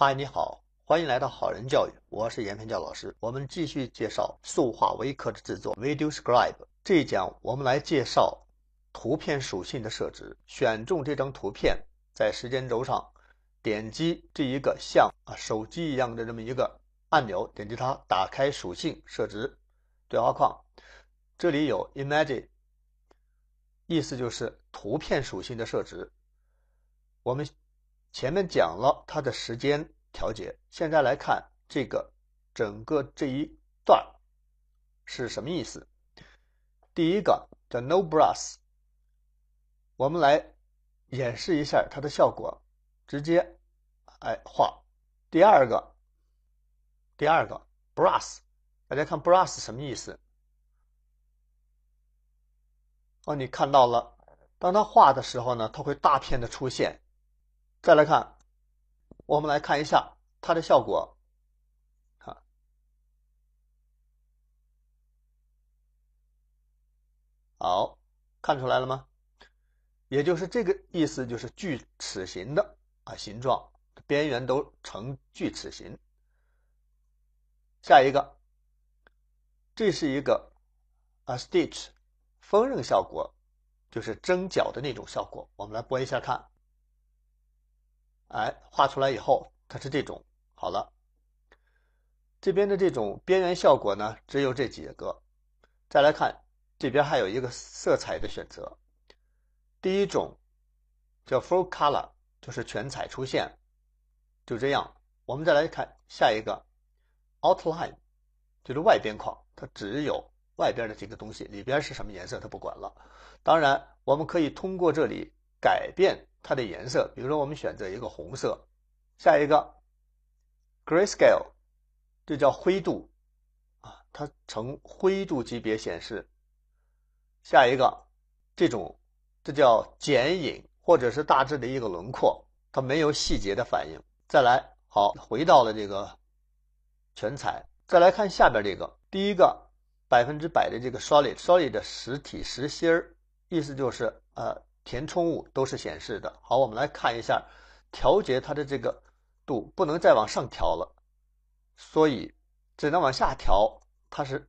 嗨，你好，欢迎来到好人教育，我是严平教老师。我们继续介绍塑化微课的制作，Video Scribe 这一讲，我们来介绍图片属性的设置。选中这张图片，在时间轴上点击这一个像啊手机一样的这么一个按钮，点击它，打开属性设置对话框，这里有 Image，意思就是图片属性的设置，我们。前面讲了它的时间调节，现在来看这个整个这一段是什么意思？第一个叫 No brass，我们来演示一下它的效果，直接哎画。第二个第二个 brass，大家看 brass 什么意思？哦，你看到了，当它画的时候呢，它会大片的出现。再来看，我们来看一下它的效果，看，好看出来了吗？也就是这个意思，就是锯齿形的啊，形状边缘都呈锯齿形。下一个，这是一个啊 stitch 缝纫效果，就是针脚的那种效果。我们来播一下看。哎，画出来以后它是这种。好了，这边的这种边缘效果呢，只有这几个。再来看这边还有一个色彩的选择，第一种叫 full color，就是全彩出现，就这样。我们再来看下一个 outline，就是外边框，它只有外边的这个东西，里边是什么颜色它不管了。当然，我们可以通过这里。改变它的颜色，比如说我们选择一个红色，下一个 grayscale 这叫灰度啊，它呈灰度级别显示。下一个这种这叫剪影，或者是大致的一个轮廓，它没有细节的反应。再来，好，回到了这个全彩。再来看下边这个，第一个百分之百的这个 solid solid 实体实心儿，意思就是呃。填充物都是显示的。好，我们来看一下调节它的这个度，不能再往上调了，所以只能往下调。它是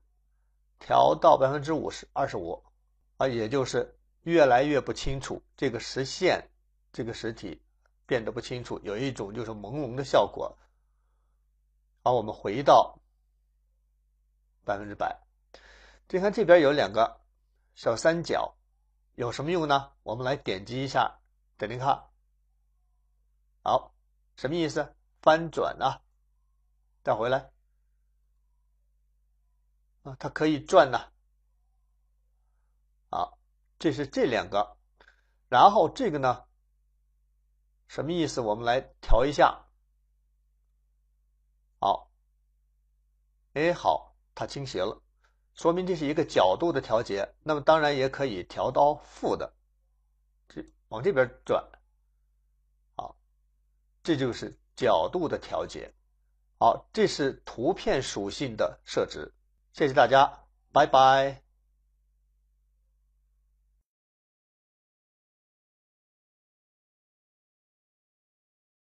调到百分之五十二十五啊，也就是越来越不清楚。这个实线，这个实体变得不清楚，有一种就是朦胧的效果。好，我们回到百分之百。你看这边有两个小三角。有什么用呢？我们来点击一下，等您看。好，什么意思？翻转啊，再回来啊，它可以转呐。好，这是这两个，然后这个呢，什么意思？我们来调一下。好，哎，好，它倾斜了。说明这是一个角度的调节，那么当然也可以调到负的，这往这边转，好，这就是角度的调节。好，这是图片属性的设置，谢谢大家，拜拜。